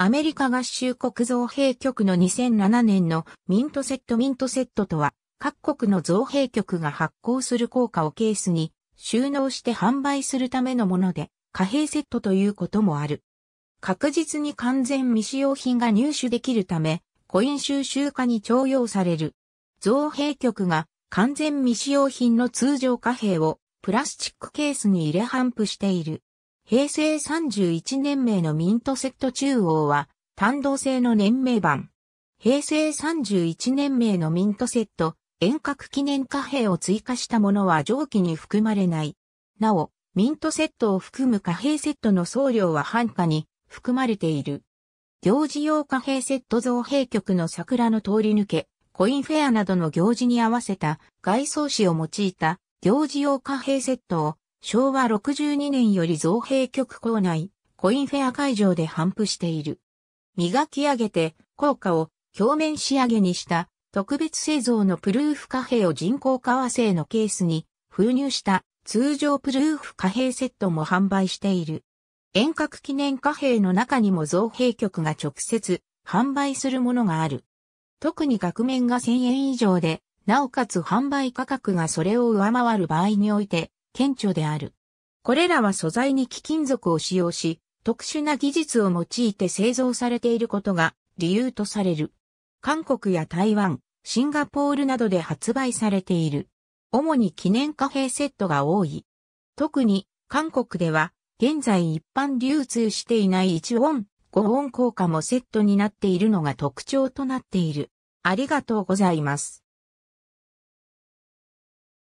アメリカ合衆国造幣局の2007年のミントセットミントセットとは、各国の造幣局が発行する硬貨をケースに収納して販売するためのもので、貨幣セットということもある。確実に完全未使用品が入手できるため、コイン収集化に徴用される。造幣局が完全未使用品の通常貨幣をプラスチックケースに入れ反布している。平成31年名のミントセット中央は単動性の年名版。平成31年名のミントセット、遠隔記念貨幣を追加したものは上記に含まれない。なお、ミントセットを含む貨幣セットの送料は半価に含まれている。行事用貨幣セット造幣局の桜の通り抜け、コインフェアなどの行事に合わせた外装紙を用いた行事用貨幣セットを昭和62年より造幣局構内、コインフェア会場で販布している。磨き上げて、硬貨を表面仕上げにした特別製造のプルーフ貨幣を人工革製のケースに封入した通常プルーフ貨幣セットも販売している。遠隔記念貨幣の中にも造幣局が直接販売するものがある。特に額面が1000円以上で、なおかつ販売価格がそれを上回る場合において、顕著である。これらは素材に貴金属を使用し、特殊な技術を用いて製造されていることが理由とされる。韓国や台湾、シンガポールなどで発売されている。主に記念貨幣セットが多い。特に韓国では現在一般流通していない1ウォン、5ウォン効果もセットになっているのが特徴となっている。ありがとうございます。